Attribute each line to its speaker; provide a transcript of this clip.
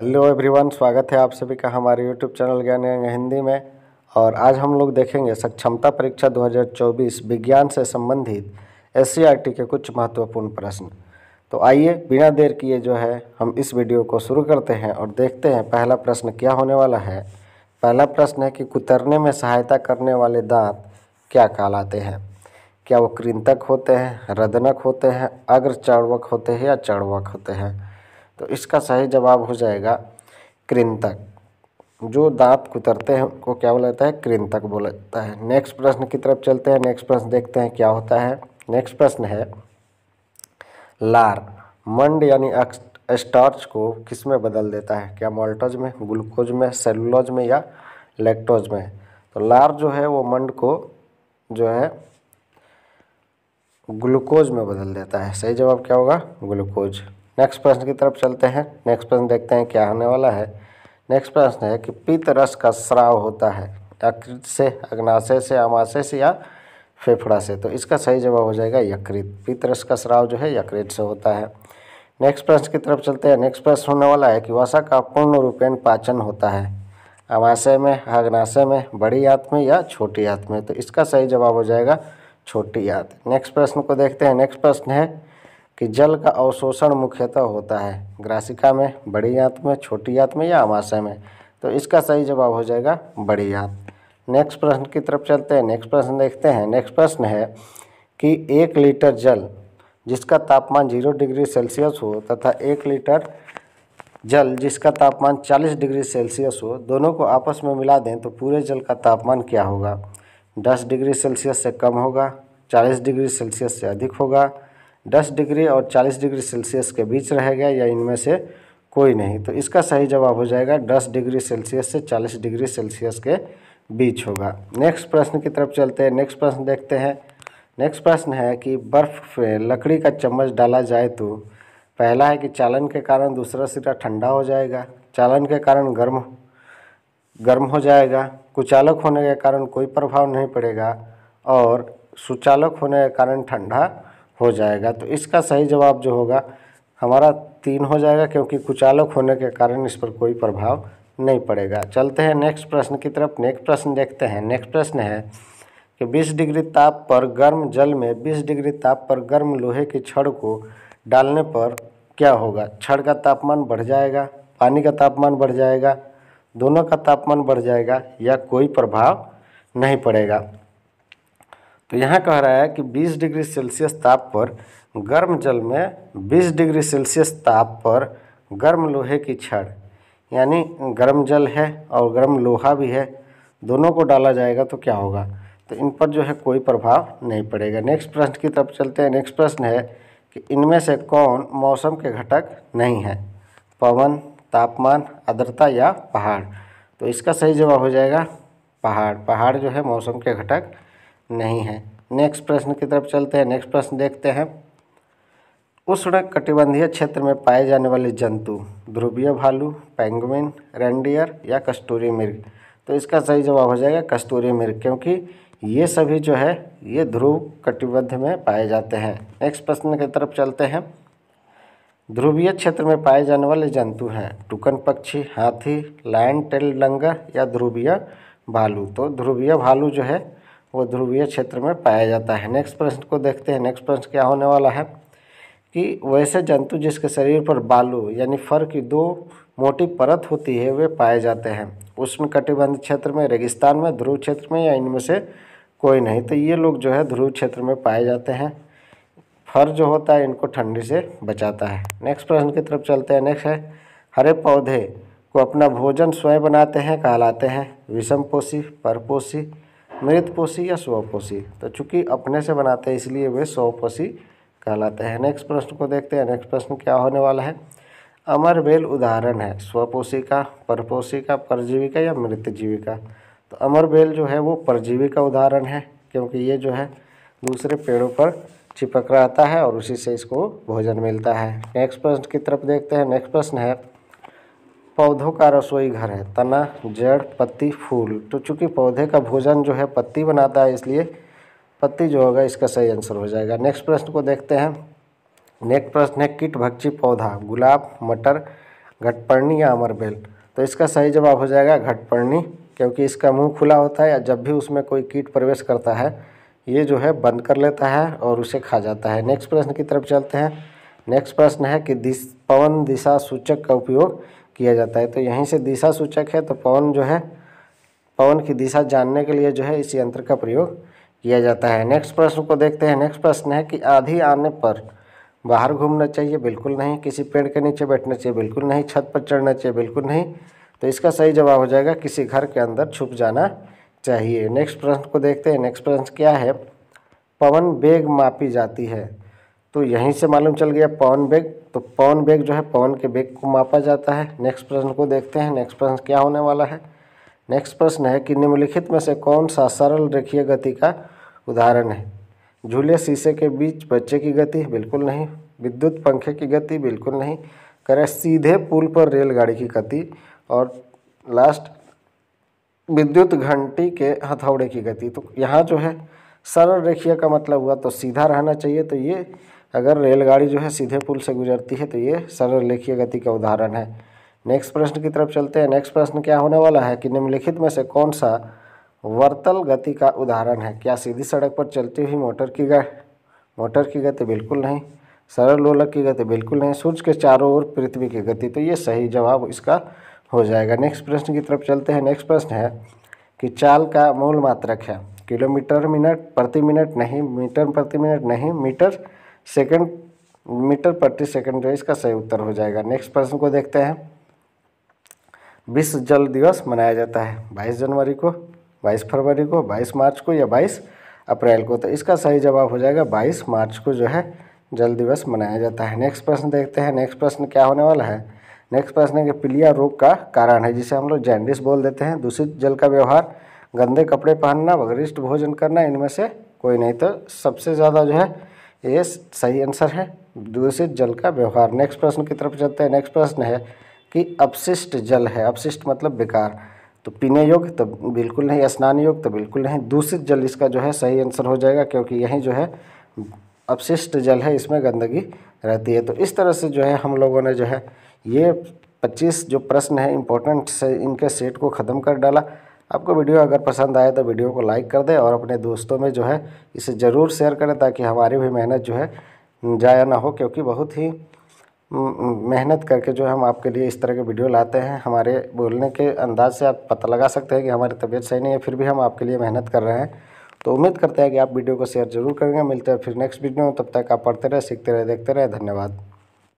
Speaker 1: hello everyone स्वागत है आप सभी का हमारे यूट्यूब चैनल ज्ञान हिंदी में और आज हम लोग देखेंगे सक्षमता परीक्षा 2024 विज्ञान से संबंधित एस e के कुछ महत्वपूर्ण प्रश्न तो आइए बिना देर किए जो है हम इस वीडियो को शुरू करते हैं और देखते हैं पहला प्रश्न क्या होने वाला है पहला प्रश्न है कि कुतरने में सहायता करने वाले दांत क्या कहलाते हैं क्या वो कृंतक होते हैं रदनक होते हैं अग्रचाड़वक होते हैं या चाड़वक होते हैं तो इसका सही जवाब हो जाएगा कृंतक जो दांत कुतरते हैं उनको क्या बोला जाता है कृंतक बोला जाता है नेक्स्ट प्रश्न की तरफ चलते हैं नेक्स्ट प्रश्न देखते हैं क्या होता है नेक्स्ट प्रश्न है लार मंड यानी स्टार्च को किस में बदल देता है क्या मोल्टोज में ग्लूकोज में सेलुलोज में या लेक्टोज में तो लार जो है वो मंड को जो है ग्लूकोज में बदल देता है सही जवाब क्या होगा ग्लूकोज नेक्स्ट प्रश्न की तरफ चलते हैं नेक्स्ट प्रश्न देखते हैं क्या होने वाला है नेक्स्ट प्रश्न है कि पित्त रस का श्राव होता है यकृत से अग्नाशय से अमाशय से या फेफड़ा से तो इसका सही जवाब हो जाएगा यकृत पित्त रस का श्राव जो है यकृत से होता है नेक्स्ट प्रश्न की तरफ चलते हैं नेक्स्ट प्रश्न होने वाला है कि वसा का पूर्ण रूपेण पाचन होता है अमाशय में अग्नाशय में बड़ी याद में या छोटी याद में तो इसका सही जवाब हो जाएगा छोटी याद नेक्स्ट प्रश्न को देखते हैं नेक्स्ट प्रश्न है कि जल का अवशोषण मुख्यतः होता है ग्रासिका में बड़ी आंत में छोटी आंत में या आमाशय में तो इसका सही जवाब हो जाएगा बड़ी आंत नेक्स्ट प्रश्न की तरफ चलते हैं नेक्स्ट प्रश्न देखते हैं नेक्स्ट प्रश्न है कि एक लीटर जल जिसका तापमान जीरो डिग्री सेल्सियस हो तथा एक लीटर जल जिसका तापमान 40 डिग्री सेल्सियस हो दोनों को आपस में मिला दें तो पूरे जल का तापमान क्या होगा 10 डिग्री सेल्सियस से कम होगा 40 डिग्री सेल्सियस से अधिक होगा 10 डिग्री और 40 डिग्री सेल्सियस के बीच रहेगा या इनमें से कोई नहीं तो इसका सही जवाब हो जाएगा 10 डिग्री सेल्सियस से 40 डिग्री सेल्सियस के बीच होगा नेक्स्ट प्रश्न की तरफ चलते हैं नेक्स्ट प्रश्न देखते हैं नेक्स्ट प्रश्न है कि बर्फ़ पे लकड़ी का चम्मच डाला जाए तो पहला है कि चालन के कारण दूसरा सिरा ठंडा हो जाएगा चालन के कारण गर्म गर्म हो जाएगा कुचालक होने के कारण कोई प्रभाव नहीं पड़ेगा और सुचालक होने के कारण ठंडा हो जाएगा तो इसका सही जवाब जो होगा हमारा तीन हो जाएगा क्योंकि कुचालक होने के कारण इस पर कोई प्रभाव नहीं पड़ेगा चलते हैं नेक्स्ट प्रश्न की तरफ नेक्स्ट प्रश्न देखते हैं नेक्स्ट प्रश्न है कि 20 डिग्री ताप पर गर्म जल में 20 डिग्री ताप पर गर्म लोहे की छड़ को डालने पर क्या होगा छड़ का तापमान बढ़ जाएगा पानी का तापमान बढ़ जाएगा दोनों का तापमान बढ़ जाएगा या कोई प्रभाव नहीं पड़ेगा तो यहाँ कह रहा है कि 20 डिग्री सेल्सियस ताप पर गर्म जल में 20 डिग्री सेल्सियस ताप पर गर्म लोहे की छड़ यानी गर्म जल है और गर्म लोहा भी है दोनों को डाला जाएगा तो क्या होगा तो इन पर जो है कोई प्रभाव नहीं पड़ेगा नेक्स्ट प्रश्न की तरफ चलते हैं नेक्स्ट प्रश्न है कि इनमें से कौन मौसम के घटक नहीं है पवन तापमान आर्द्रता या पहाड़ तो इसका सही जवाब हो जाएगा पहाड़ पहाड़ जो है मौसम के घटक नहीं है नेक्स्ट प्रश्न की तरफ चलते हैं नेक्स्ट प्रश्न देखते हैं उष्ण कटिबंधीय क्षेत्र में पाए जाने वाले जंतु ध्रुवीय भालू पेंगुइन रेंडियर या कस्तूरी मिर्ग तो इसका सही जवाब हो जाएगा कस्तूरी मिर्ग क्योंकि ये सभी जो है ये ध्रुव कटिबंध में पाए जाते हैं नेक्स्ट प्रश्न की तरफ चलते हैं ध्रुवीय क्षेत्र में पाए जाने वाले जंतु हैं टुकन पक्षी हाथी लाइन टेल लंगर या ध्रुवीय भालू तो ध्रुवीय भालू जो है वो ध्रुवीय क्षेत्र में पाया जाता है नेक्स्ट प्रश्न को देखते हैं नेक्स्ट प्रश्न क्या होने वाला है कि वैसे जंतु जिसके शरीर पर बालू यानी फर की दो मोटी परत होती है वे पाए जाते हैं उसमें कटिबंध क्षेत्र में रेगिस्तान में ध्रुव क्षेत्र में या इनमें से कोई नहीं तो ये लोग जो है ध्रुव क्षेत्र में पाए जाते हैं फर जो होता है इनको ठंडी से बचाता है नेक्स्ट प्रश्न की तरफ चलते हैं नेक्स्ट है हरे पौधे को अपना भोजन स्वयं बनाते हैं कहलाते हैं विषम पोषी परपोषी मृतपोषी या स्वपोषी तो चूंकि अपने से बनाते हैं इसलिए वे स्वपोषी कहलाते हैं नेक्स्ट प्रश्न को देखते हैं नेक्स्ट प्रश्न क्या होने वाला है अमर बेल उदाहरण है स्वपोषी का परपोषी का परजीवी का या जीवी का तो अमर बेल जो है वो परजीवी का उदाहरण है क्योंकि ये जो है दूसरे पेड़ों पर चिपक रहता है और उसी से इसको भोजन मिलता है नेक्स्ट प्रश्न की तरफ देखते हैं नेक्स्ट प्रश्न है पौधों का रसोई घर है तना जड़ पत्ती फूल तो चूँकि पौधे का भोजन जो है पत्ती बनाता है इसलिए पत्ती जो होगा इसका सही आंसर हो जाएगा नेक्स्ट प्रश्न को देखते हैं नेक्स्ट प्रश्न है कीट भक्षी पौधा गुलाब मटर घटपर्णी या अमरबेल तो इसका सही जवाब हो जाएगा घटपर्णी क्योंकि इसका मुंह खुला होता है या जब भी उसमें कोई कीट प्रवेश करता है ये जो है बंद कर लेता है और उसे खा जाता है नेक्स्ट प्रश्न की तरफ चलते हैं नेक्स्ट प्रश्न है कि दिश पवन दिशा सूचक का उपयोग किया जाता है तो यहीं से दिशा सूचक है तो पवन जो है पवन की दिशा जानने के लिए जो है इस यंत्र का प्रयोग किया जाता है नेक्स्ट प्रश्न को देखते हैं नेक्स्ट प्रश्न है कि आधी आने पर बाहर घूमना चाहिए बिल्कुल नहीं किसी पेड़ के नीचे बैठना चाहिए बिल्कुल नहीं छत पर चढ़ना चाहिए बिल्कुल नहीं तो इसका सही जवाब हो जाएगा किसी घर के अंदर छुप जाना चाहिए नेक्स्ट प्रश्न को देखते हैं नेक्स्ट प्रश्न क्या है पवन बेग मापी जाती है तो यहीं से मालूम चल गया पवन बेग तो पवन बेग जो है पवन के बेग को मापा जाता है नेक्स्ट प्रश्न को देखते हैं नेक्स्ट प्रश्न क्या होने वाला है नेक्स्ट प्रश्न है कि निम्नलिखित में से कौन सा सरल रेखीय गति का उदाहरण है झूले शीशे के बीच बच्चे की गति बिल्कुल नहीं विद्युत पंखे की गति बिल्कुल नहीं करें सीधे पुल पर रेलगाड़ी की गति और लास्ट विद्युत घंटी के हथौड़े की गति तो यहाँ जो है सरल रेखिया का मतलब हुआ तो सीधा रहना चाहिए तो ये अगर रेलगाड़ी जो है सीधे पुल से गुजरती है तो ये सरल लेखीय गति का उदाहरण है नेक्स्ट प्रश्न की तरफ चलते हैं नेक्स्ट प्रश्न क्या होने वाला है कि निम्नलिखित में से कौन सा वर्तल गति का उदाहरण है क्या सीधी सड़क पर चलती हुई मोटर की गति मोटर की गति बिल्कुल नहीं सरल लोलक की गति बिल्कुल नहीं सूर्य के चारों ओर पृथ्वी की गति तो ये सही जवाब इसका हो जाएगा नेक्स्ट प्रश्न की तरफ चलते हैं नेक्स्ट प्रश्न है कि चाल का मूल मात्रक है किलोमीटर मिनट प्रति मिनट नहीं मीटर प्रति मिनट नहीं मीटर सेकेंड मीटर प्रति सेकेंड जो इसका सही उत्तर हो जाएगा नेक्स्ट प्रश्न को देखते हैं विश्व जल दिवस मनाया जाता है 22 जनवरी को 22 फरवरी को 22 मार्च को या 22 अप्रैल को तो इसका सही जवाब हो जाएगा 22 मार्च को जो है जल दिवस मनाया जाता है नेक्स्ट प्रश्न देखते हैं नेक्स्ट प्रश्न क्या होने वाला है नेक्स्ट प्रश्न है कि पीलिया रोग का कारण है जिसे हम लोग जैंडिस बोल देते हैं दूषित जल का व्यवहार गंदे कपड़े पहनना वगरिष्ठ भोजन करना इनमें से कोई नहीं तो सबसे ज़्यादा जो है ये सही आंसर है दूषित जल का व्यवहार नेक्स्ट प्रश्न की तरफ चलते हैं नेक्स्ट प्रश्न है कि अपशिष्ट जल है अपशिष्ट मतलब बेकार तो पीने योग्य तो बिल्कुल नहीं स्नान योग्य तो बिल्कुल नहीं दूषित जल इसका जो है सही आंसर हो जाएगा क्योंकि यही जो है अपशिष्ट जल है इसमें गंदगी रहती है तो इस तरह से जो है हम लोगों ने जो है ये 25 जो प्रश्न है इम्पोर्टेंट से इनके सेट को ख़त्म कर डाला आपको वीडियो अगर पसंद आए तो वीडियो को लाइक कर दें और अपने दोस्तों में जो है इसे ज़रूर शेयर करें ताकि हमारी भी मेहनत जो है जाया ना हो क्योंकि बहुत ही मेहनत करके जो है हम आपके लिए इस तरह के वीडियो लाते हैं हमारे बोलने के अंदाज से आप पता लगा सकते हैं कि हमारी तबीयत सही नहीं है फिर भी हम आपके लिए मेहनत कर रहे हैं तो उम्मीद करते हैं कि आप वीडियो को शेयर जरूर करेंगे मिलते हैं फिर नेक्स्ट वीडियो में तब तक आप पढ़ते रहे सीखते रहे देखते रहे धन्यवाद